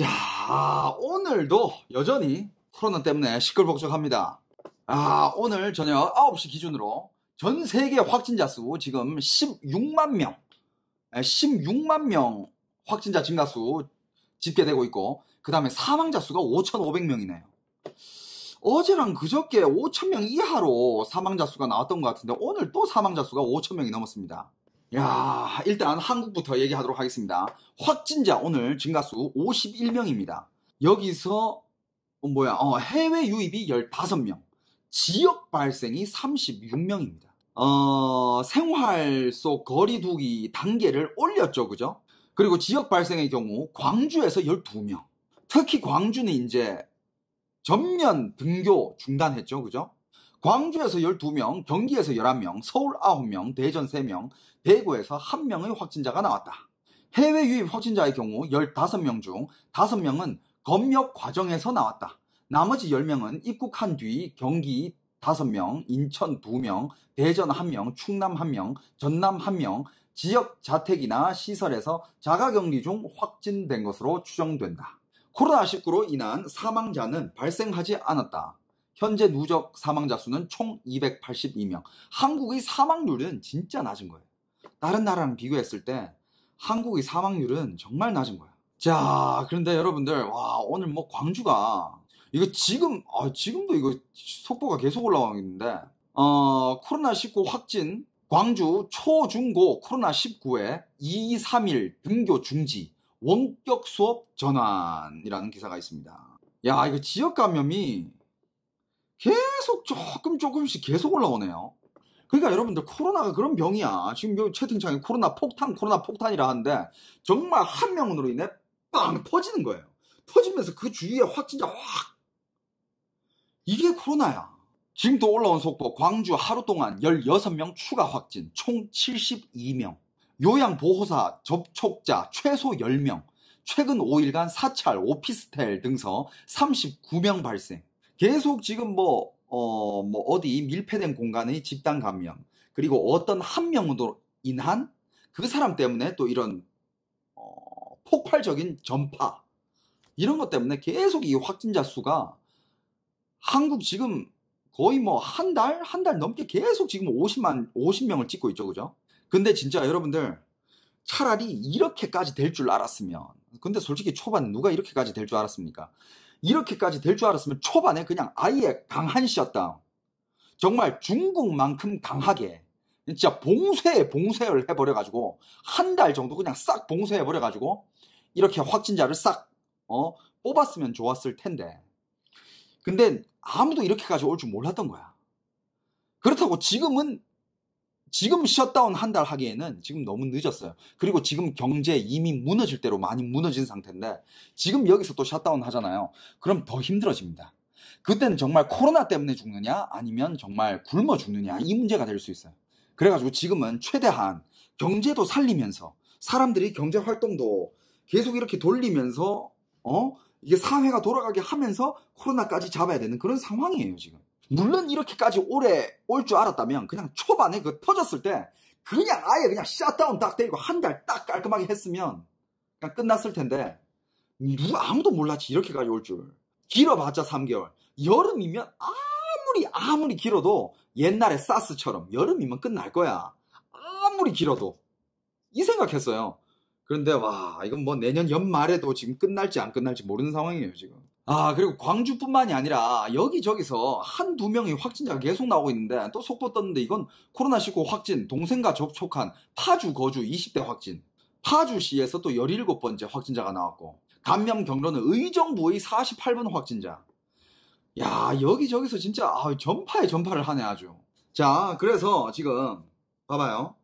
자, 오늘도 여전히 코로나 때문에 시끌벅적합니다. 아, 오늘 저녁 9시 기준으로 전 세계 확진자 수 지금 16만 명, 16만 예, 명 확진자 증가 수 집계되고 있고, 그 다음에 사망자 수가 5,500명이네요. 어제랑 그저께 5,000명 이하로 사망자 수가 나왔던 것 같은데, 오늘 또 사망자 수가 5,000명이 넘었습니다. 야, 일단 한국부터 얘기하도록 하겠습니다. 확진자 오늘 증가수 51명입니다. 여기서 어, 뭐야? 어, 해외 유입이 15명, 지역 발생이 36명입니다. 어, 생활 속 거리두기 단계를 올렸죠, 그죠? 그리고 지역 발생의 경우 광주에서 12명. 특히 광주는 이제 전면 등교 중단했죠, 그죠? 광주에서 12명, 경기에서 11명, 서울 9명, 대전 3명, 대구에서 1명의 확진자가 나왔다. 해외 유입 확진자의 경우 15명 중 5명은 검역 과정에서 나왔다. 나머지 10명은 입국한 뒤 경기 5명, 인천 2명, 대전 1명, 충남 1명, 전남 1명, 지역 자택이나 시설에서 자가격리 중 확진된 것으로 추정된다. 코로나19로 인한 사망자는 발생하지 않았다. 현재 누적 사망자 수는 총 282명. 한국의 사망률은 진짜 낮은 거예요. 다른 나라랑 비교했을 때 한국의 사망률은 정말 낮은 거예요. 자, 그런데 여러분들, 와, 오늘 뭐 광주가, 이거 지금, 아, 지금도 이거 속보가 계속 올라있는데 어, 코로나19 확진, 광주 초, 중, 고 코로나19에 2, 3일 등교 중지, 원격 수업 전환이라는 기사가 있습니다. 야, 이거 지역 감염이 계속 조금 조금씩 계속 올라오네요. 그러니까 여러분들 코로나가 그런 병이야. 지금 여기 채팅창에 코로나 폭탄, 코로나 폭탄이라 하는데 정말 한 명으로 인해 빵퍼지는 거예요. 퍼지면서그 주위에 확진자 확 이게 코로나야. 지금 또 올라온 속보 광주 하루 동안 16명 추가 확진 총 72명. 요양보호사 접촉자 최소 10명. 최근 5일간 사찰, 오피스텔 등서 39명 발생. 계속 지금 뭐, 어, 뭐 어디 밀폐된 공간의 집단 감염, 그리고 어떤 한 명으로 인한 그 사람 때문에 또 이런, 어, 폭발적인 전파, 이런 것 때문에 계속 이 확진자 수가 한국 지금 거의 뭐 한 달, 한 달 넘게 계속 지금 50만, 50명을 찍고 있죠. 그죠? 근데 진짜 여러분들 차라리 이렇게까지 될 줄 알았으면 근데 솔직히 초반 누가 이렇게까지 될 줄 알았습니까? 이렇게까지 될 줄 알았으면 초반에 그냥 아예 강한 씨였다. 정말 중국만큼 강하게 진짜 봉쇄 봉쇄를 해버려가지고 한 달 정도 그냥 싹 봉쇄해버려가지고 이렇게 확진자를 싹 어, 뽑았으면 좋았을 텐데 근데 아무도 이렇게까지 올 줄 몰랐던 거야. 그렇다고 지금은 지금 셧다운 한 달 하기에는 지금 너무 늦었어요. 그리고 지금 경제 이미 무너질 대로 많이 무너진 상태인데 지금 여기서 또 셧다운 하잖아요. 그럼 더 힘들어집니다. 그때는 정말 코로나 때문에 죽느냐 아니면 정말 굶어 죽느냐 이 문제가 될 수 있어요. 그래가지고 지금은 최대한 경제도 살리면서 사람들이 경제 활동도 계속 이렇게 돌리면서 어 이게 사회가 돌아가게 하면서 코로나까지 잡아야 되는 그런 상황이에요 지금. 물론 이렇게까지 오래 올 줄 알았다면 그냥 초반에 그 터졌을 때 그냥 아예 그냥 셧다운딱 때리고 한 달 딱 깔끔하게 했으면 그냥 끝났을 텐데 누가 아무도 몰랐지 이렇게까지 올 줄. 길어봤자 3개월. 여름이면 아무리 아무리 길어도 옛날에 사스처럼 여름이면 끝날 거야. 아무리 길어도 이 생각했어요. 그런데 와 이건 뭐 내년 연말에도 지금 끝날지 안 끝날지 모르는 상황이에요 지금. 아, 그리고 광주뿐만이 아니라 여기저기서 한 두 명의 확진자가 계속 나오고 있는데 또 속보 떴는데 이건 코로나19 확진, 동생과 접촉한 파주 거주 20대 확진, 파주시에서 또 17번째 확진자가 나왔고, 감염 경로는 의정부의 48번 확진자. 야, 여기저기서 진짜 아, 전파에 전파를 하네 아주. 자, 그래서 지금 봐봐요.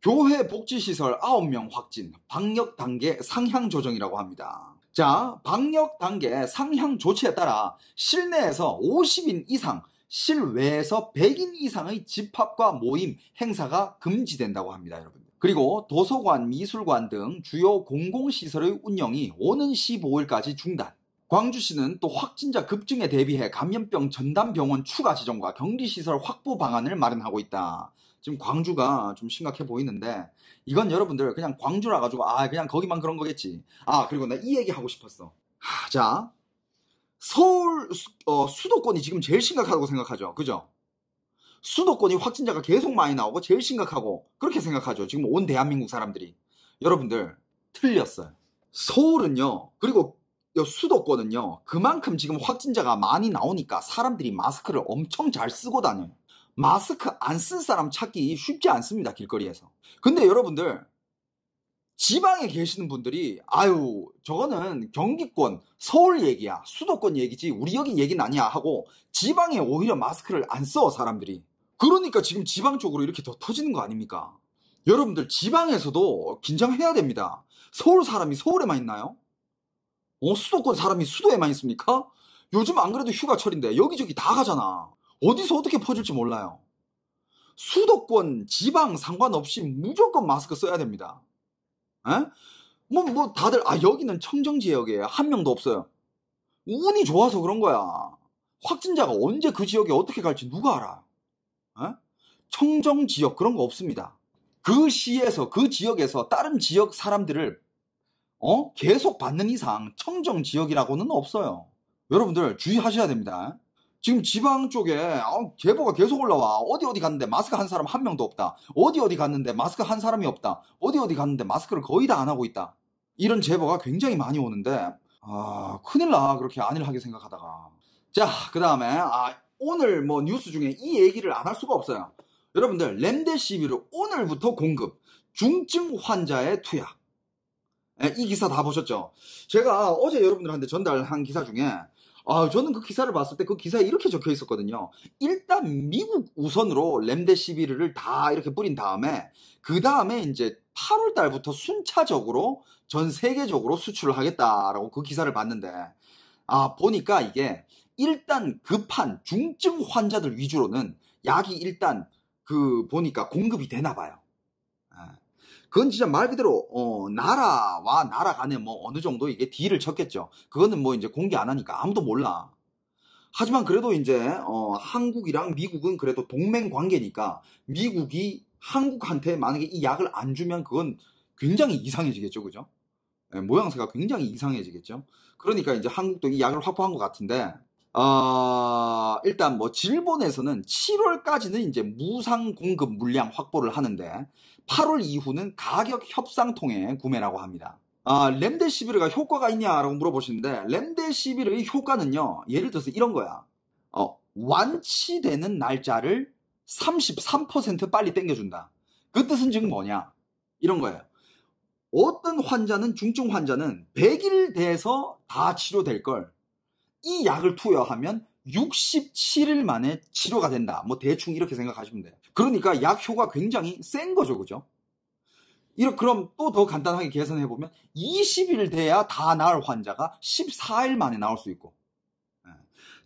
교회 복지시설 9명 확진, 방역 단계 상향 조정이라고 합니다. 자, 방역 단계 상향 조치에 따라 실내에서 50인 이상, 실외에서 100인 이상의 집합과 모임, 행사가 금지된다고 합니다, 여러분. 그리고 도서관, 미술관 등 주요 공공시설의 운영이 오는 15일까지 중단. 광주시는 또 확진자 급증에 대비해 감염병 전담병원 추가 지정과 격리시설 확보 방안을 마련하고 있다. 지금 광주가 좀 심각해 보이는데 이건 여러분들 그냥 광주라 가지고 아 그냥 거기만 그런 거겠지. 아 그리고 나 이 얘기 하고 싶었어. 하, 자 서울 어, 수도권이 지금 제일 심각하다고 생각하죠. 그죠? 수도권이 확진자가 계속 많이 나오고 제일 심각하고 그렇게 생각하죠. 지금 온 대한민국 사람들이 여러분들 틀렸어요. 서울은요. 그리고 수도권은요. 그만큼 지금 확진자가 많이 나오니까 사람들이 마스크를 엄청 잘 쓰고 다녀요. 마스크 안 쓴 사람 찾기 쉽지 않습니다. 길거리에서. 근데 여러분들 지방에 계시는 분들이 아유 저거는 경기권 서울 얘기야 수도권 얘기지 우리 여기 얘기는 아니야 하고 지방에 오히려 마스크를 안 써 사람들이 그러니까 지금 지방 쪽으로 이렇게 더 터지는 거 아닙니까? 여러분들 지방에서도 긴장해야 됩니다. 서울 사람이 서울에만 있나요? 어, 수도권 사람이 수도에만 있습니까? 요즘 안 그래도 휴가철인데 여기저기 다 가잖아. 어디서 어떻게 퍼질지 몰라요. 수도권, 지방 상관없이 무조건 마스크 써야 됩니다. 에? 뭐, 뭐, 다들, 아, 여기는 청정지역이에요. 한 명도 없어요. 운이 좋아서 그런 거야. 확진자가 언제 그 지역에 어떻게 갈지 누가 알아? 에? 청정지역 그런 거 없습니다. 그 시에서, 그 지역에서 다른 지역 사람들을, 어? 계속 받는 이상 청정지역이라고는 없어요. 여러분들 주의하셔야 됩니다. 지금 지방 쪽에 제보가 계속 올라와. 어디 어디 갔는데 마스크 한 사람 한 명도 없다. 어디 어디 갔는데 마스크 한 사람이 없다. 어디 어디 갔는데 마스크를 거의 다 안 하고 있다. 이런 제보가 굉장히 많이 오는데 아 큰일 나 그렇게 안일하게 생각하다가 자 그 다음에 아 오늘 뭐 뉴스 중에 이 얘기를 안 할 수가 없어요. 여러분들 렘데시비를 오늘부터 공급 중증 환자의 투약 예, 이 기사 다 보셨죠? 제가 어제 여러분들한테 전달한 기사 중에 아, 저는 그 기사를 봤을 때 그 기사에 이렇게 적혀 있었거든요. 일단 미국 우선으로 램데시비르를 다 이렇게 뿌린 다음에 그 다음에 이제 8월 달부터 순차적으로 전 세계적으로 수출을 하겠다라고 그 기사를 봤는데 아, 보니까 이게 일단 급한 중증 환자들 위주로는 약이 일단 그 보니까 공급이 되나 봐요. 그건 진짜 말 그대로 어, 나라와 나라 간에 뭐 어느 정도 이게 딜을 쳤겠죠. 그거는 뭐 이제 공개 안 하니까 아무도 몰라. 하지만 그래도 이제 어, 한국이랑 미국은 그래도 동맹 관계니까 미국이 한국한테 만약에 이 약을 안 주면 그건 굉장히 이상해지겠죠, 그죠? 네, 모양새가 굉장히 이상해지겠죠. 그러니까 이제 한국도 이 약을 확보한 것 같은데 어, 일단 뭐 일본에서는 7월까지는 이제 무상 공급 물량 확보를 하는데 8월 이후는 가격 협상 통해 구매라고 합니다. 아, 램데시비르가 효과가 있냐라고 물어보시는데 램데시비르의 효과는요. 예를 들어서 이런 거야. 어, 완치되는 날짜를 33% 빨리 땡겨준다. 그 뜻은 지금 뭐냐? 이런 거예요. 어떤 환자는 중증 환자는 100일 돼서 다 치료될 걸 이 약을 투여하면 67일 만에 치료가 된다. 뭐 대충 이렇게 생각하시면 돼요. 그러니까 약 효가 굉장히 센 거죠, 그죠? 이렇 그럼 또 더 간단하게 계산해 보면 20일 돼야 다 나을 환자가 14일 만에 나올 수 있고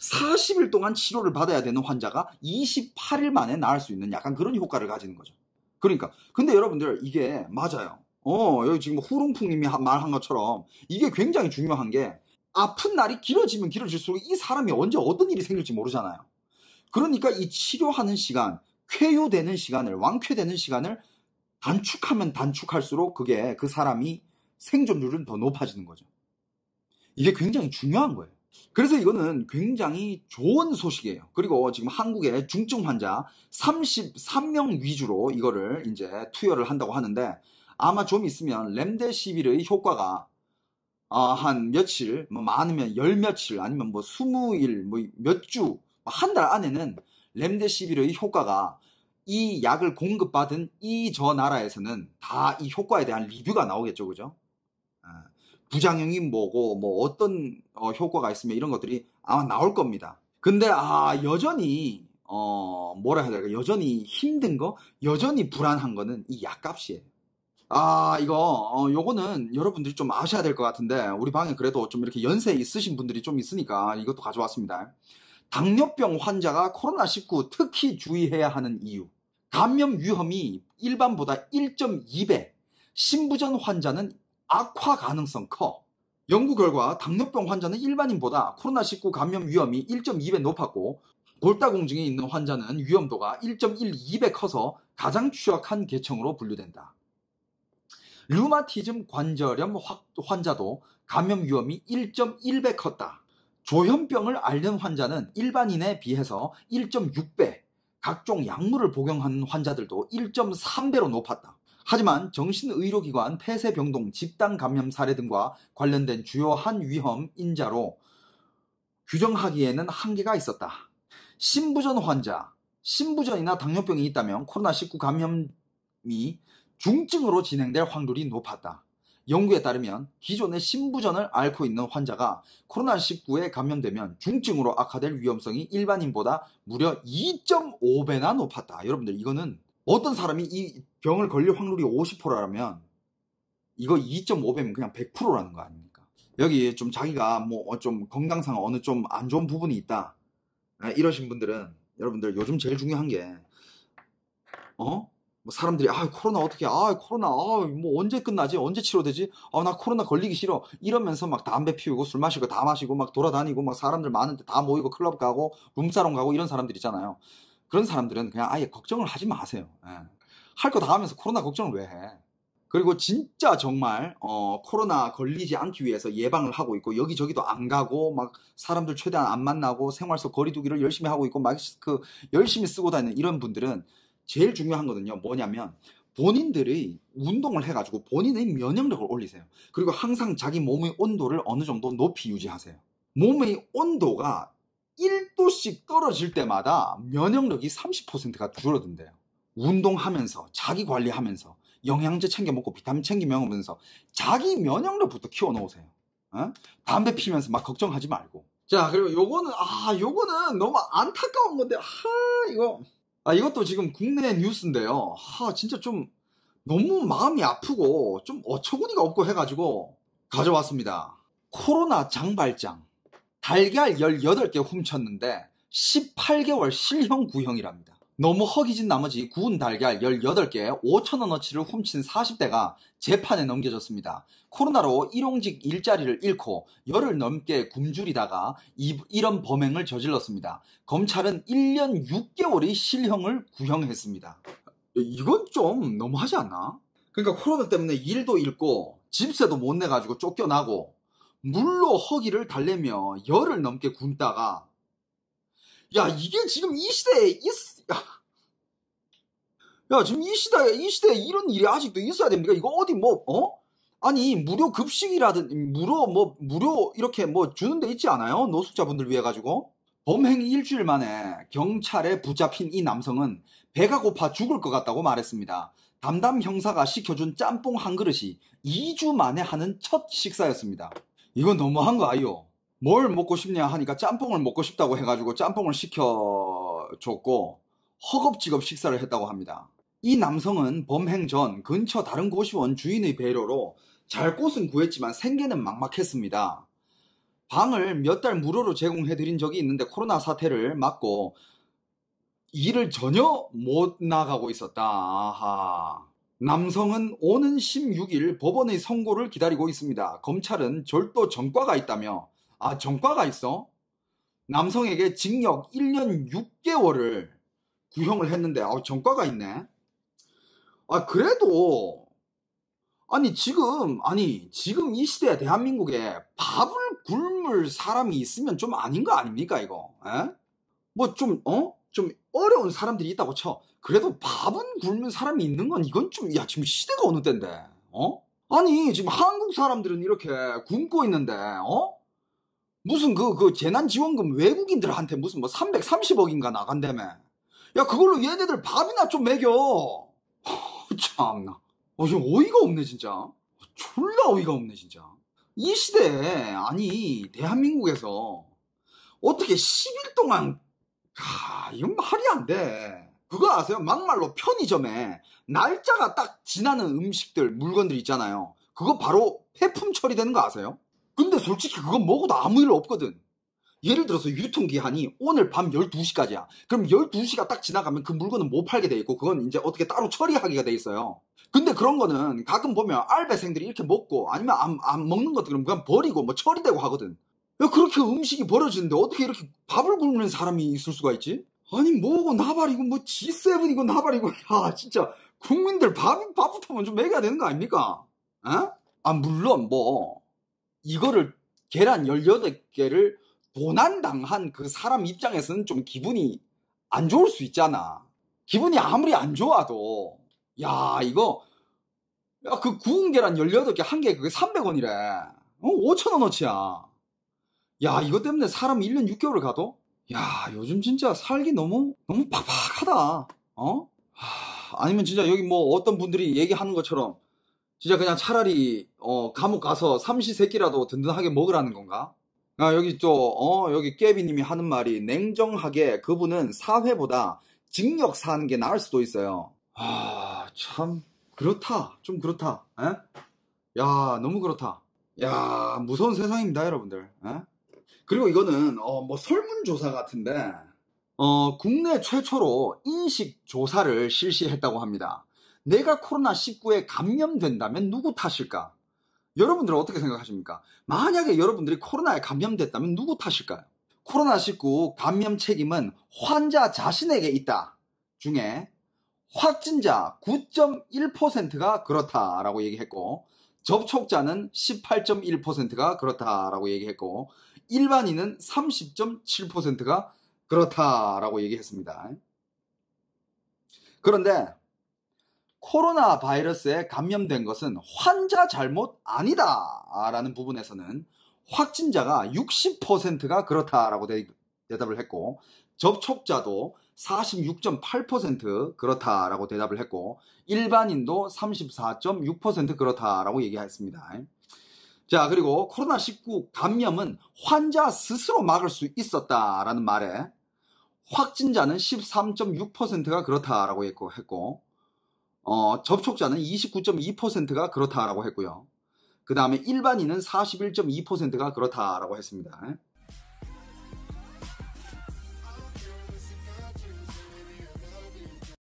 40일 예, 동안 치료를 받아야 되는 환자가 28일 만에 나을 수 있는 약간 그런 효과를 가지는 거죠. 그러니까 근데 여러분들 이게 맞아요. 어 여기 지금 뭐 후릉풍님이 말한 것처럼 이게 굉장히 중요한 게 아픈 날이 길어지면 길어질수록 이 사람이 언제 어떤 일이 생길지 모르잖아요. 그러니까 이 치료하는 시간, 쾌유되는 시간을, 완쾌되는 시간을 단축하면 단축할수록 그게 그 사람이 생존율은 더 높아지는 거죠. 이게 굉장히 중요한 거예요. 그래서 이거는 굉장히 좋은 소식이에요. 그리고 지금 한국의 중증 환자 33명 위주로 이거를 이제 투여를 한다고 하는데 아마 좀 있으면 렘데시빌의 효과가 아, 한 며칠, 뭐 많으면 열 며칠, 아니면 뭐 스무 일, 뭐 몇 주, 뭐 한 달 안에는 렘데시비르의 효과가 이 약을 공급받은 이 저 나라에서는 다 이 효과에 대한 리뷰가 나오겠죠, 그죠? 아, 부작용이 뭐고, 뭐 어떤 어, 효과가 있으면 이런 것들이 아마 나올 겁니다. 근데 아 여전히 어 뭐라 해야 될까? 여전히 힘든 거, 여전히 불안한 거는 이 약값이에요. 아, 이거, 어, 요거는 여러분들이 좀 아셔야 될 것 같은데, 우리 방에 그래도 좀 이렇게 연세 있으신 분들이 좀 있으니까 이것도 가져왔습니다. 당뇨병 환자가 코로나19 특히 주의해야 하는 이유. 감염 위험이 일반보다 1.2배, 신부전 환자는 악화 가능성 커. 연구 결과 당뇨병 환자는 일반인보다 코로나19 감염 위험이 1.2배 높았고 골다공증이 있는 환자는 위험도가 1.12배 커서 가장 취약한 계층으로 분류된다. 류마티즘 관절염 환자도 감염 위험이 1.1배 컸다. 조현병을 앓는 환자는 일반인에 비해서 1.6배, 각종 약물을 복용한 환자들도 1.3배로 높았다. 하지만 정신의료기관 폐쇄병동 집단 감염 사례 등과 관련된 주요한 위험 인자로 규정하기에는 한계가 있었다. 신부전 환자, 신부전이나 당뇨병이 있다면 코로나19 감염이 중증으로 진행될 확률이 높았다. 연구에 따르면 기존의 신부전을 앓고 있는 환자가 코로나19에 감염되면 중증으로 악화될 위험성이 일반인보다 무려 2.5배나 높았다. 여러분들 이거는 어떤 사람이 이 병을 걸릴 확률이 50%라면 이거 2.5배면 그냥 100%라는 거 아닙니까? 여기 좀 자기가 뭐좀 어, 건강상 어느 좀 안 좋은 부분이 있다. 아, 이러신 분들은 여러분들 요즘 제일 중요한 게 어? 뭐 사람들이 아 코로나 어떻게 아 코로나 아 뭐 언제 끝나지 언제 치료되지 아 나 코로나 걸리기 싫어 이러면서 막 담배 피우고 술 마시고 다 마시고 막 돌아다니고 막 사람들 많은데 다 모이고 클럽 가고 룸사롱 가고 이런 사람들 있잖아요 그런 사람들은 그냥 아예 걱정을 하지 마세요 예. 할 거 다 하면서 코로나 걱정을 왜 해 그리고 진짜 정말 어 코로나 걸리지 않기 위해서 예방을 하고 있고 여기저기도 안 가고 막 사람들 최대한 안 만나고 생활 속 거리두기를 열심히 하고 있고 마스크 그 열심히 쓰고 다니는 이런 분들은 제일 중요한 거는요 뭐냐면 본인들의 운동을 해가지고 본인의 면역력을 올리세요. 그리고 항상 자기 몸의 온도를 어느 정도 높이 유지하세요. 몸의 온도가 1도씩 떨어질 때마다 면역력이 30%가 줄어든대요. 운동하면서, 자기 관리하면서, 영양제 챙겨 먹고 비타민 챙겨 먹으면서 자기 면역력부터 키워놓으세요. 어? 담배 피면서 막 걱정하지 말고. 자, 그리고 요거는, 아, 요거는 너무 안타까운 건데, 아, 이거. 아, 이것도 지금 국내 뉴스인데요. 하, 진짜 좀 너무 마음이 아프고 좀 어처구니가 없고 해가지고 가져왔습니다. 코로나 장발장. 달걀 18개 훔쳤는데 18개월 실형 구형이랍니다. 너무 허기진 나머지 구운 달걀 18개 5천원어치를 훔친 40대가 재판에 넘겨졌습니다. 코로나로 일용직 일자리를 잃고 열흘 넘게 굶주리다가 이, 이런 범행을 저질렀습니다. 검찰은 1년 6개월의 실형을 구형했습니다. 이건 좀 너무하지 않나? 그러니까 코로나 때문에 일도 잃고 집세도 못 내가지고 쫓겨나고 물로 허기를 달래며 열흘 넘게 굶다가 야 이게 지금 이 시대에 있어 야, 지금 이 시대에, 이 시대에 이런 일이 아직도 있어야 됩니까? 이거 어디 뭐, 어? 아니, 무료 급식이라든, 무료 뭐, 무료 이렇게 뭐 주는 데 있지 않아요? 노숙자분들 위해 가지고. 범행 일주일 만에 경찰에 붙잡힌 이 남성은 배가 고파 죽을 것 같다고 말했습니다. 담담 형사가 시켜준 짬뽕 한 그릇이 2주 만에 하는 첫 식사였습니다. 이건 너무한 거 아니요? 뭘 먹고 싶냐 하니까 짬뽕을 먹고 싶다고 해가지고 짬뽕을 시켜줬고 허겁지겁 식사를 했다고 합니다. 이 남성은 범행 전 근처 다른 고시원 주인의 배려로 잘 곳은 구했지만 생계는 막막했습니다. 방을 몇 달 무료로 제공해드린 적이 있는데 코로나 사태를 막고 일을 전혀 못 나가고 있었다. 아하. 남성은 오는 16일 법원의 선고를 기다리고 있습니다. 검찰은 절도 전과가 있다며, 아, 전과가 있어? 남성에게 징역 1년 6개월을 구형을 했는데 아 전과가 있네. 아 그래도 아니 지금 아니 지금 이 시대 대한민국에 밥을 굶을 사람이 있으면 좀 아닌 거 아닙니까 이거? 뭐 좀어좀 어? 좀 어려운 사람들이 있다고 쳐. 그래도 밥은 굶은 사람이 있는 건 이건 좀 야 지금 시대가 어느 때인데 어? 아니 지금 한국 사람들은 이렇게 굶고 있는데 어? 무슨 그그 그 재난지원금 외국인들한테 무슨 뭐 330억인가 나간다며 야 그걸로 얘네들 밥이나 좀 먹여. 참나. 어, 좀 어이가 없네 진짜. 졸라 어이가 없네 진짜. 이 시대에 아니 대한민국에서 어떻게 10일 동안 아 이건 말이 안 돼. 그거 아세요? 막말로 편의점에 날짜가 딱 지나는 음식들 물건들 있잖아요. 그거 바로 폐품 처리되는 거 아세요? 근데 솔직히 그건 먹어도 아무 일 없거든. 예를 들어서 유통기한이 오늘 밤 12시까지야. 그럼 12시가 딱 지나가면 그 물건은 못 뭐 팔게 돼 있고, 그건 이제 어떻게 따로 처리하기가 돼 있어요. 근데 그런 거는 가끔 보면 알배생들이 이렇게 먹고, 아니면 안, 안 먹는 것들은 그냥 버리고, 뭐 처리되고 하거든. 왜 그렇게 음식이 버려지는데 어떻게 이렇게 밥을 굶는 사람이 있을 수가 있지? 아니, 뭐고 나발이고, 뭐 G7이고 나발이고, 야, 진짜, 국민들 밥, 밥부터 먼저 먹여야 되는 거 아닙니까? 에? 아, 물론 뭐, 이거를, 계란 18개를 도난당한 그 사람 입장에서는 좀 기분이 안 좋을 수 있잖아. 기분이 아무리 안 좋아도, 야, 이거, 야, 그 구운 계란 18개 한 개 그게 300원이래. 어, 5천원어치야. 야, 이것 때문에 사람 1년 6개월을 가도? 야, 요즘 진짜 살기 너무, 너무 팍팍하다. 어? 하, 아니면 진짜 여기 뭐 어떤 분들이 얘기하는 것처럼 진짜 그냥 차라리, 어, 감옥 가서 삼시세끼라도 든든하게 먹으라는 건가? 아, 여기 또, 어, 여기 깨비님이 하는 말이 냉정하게 그분은 사회보다 징역 사는 게 나을 수도 있어요. 아, 참, 그렇다. 좀 그렇다. 에? 야, 너무 그렇다. 야, 무서운 세상입니다, 여러분들. 에? 그리고 이거는, 어, 뭐 설문조사 같은데, 어, 국내 최초로 인식조사를 실시했다고 합니다. 내가 코로나19에 감염된다면 누구 탓일까? 여러분들은 어떻게 생각하십니까? 만약에 여러분들이 코로나에 감염됐다면 누구 탓일까요? 코로나19 감염 책임은 환자 자신에게 있다 중에 확진자 9.1%가 그렇다라고 얘기했고 접촉자는 18.1%가 그렇다라고 얘기했고 일반인은 30.7%가 그렇다라고 얘기했습니다. 그런데 코로나 바이러스에 감염된 것은 환자 잘못 아니다라는 부분에서는 확진자가 60%가 그렇다라고 대답을 했고 접촉자도 46.8% 그렇다라고 대답을 했고 일반인도 34.6% 그렇다라고 얘기했습니다. 자, 그리고 코로나19 감염은 환자 스스로 막을 수 있었다라는 말에 확진자는 13.6%가 그렇다라고 했고 어, 접촉자는 29.2%가 그렇다라고 했고요. 그 다음에 일반인은 41.2%가 그렇다라고 했습니다.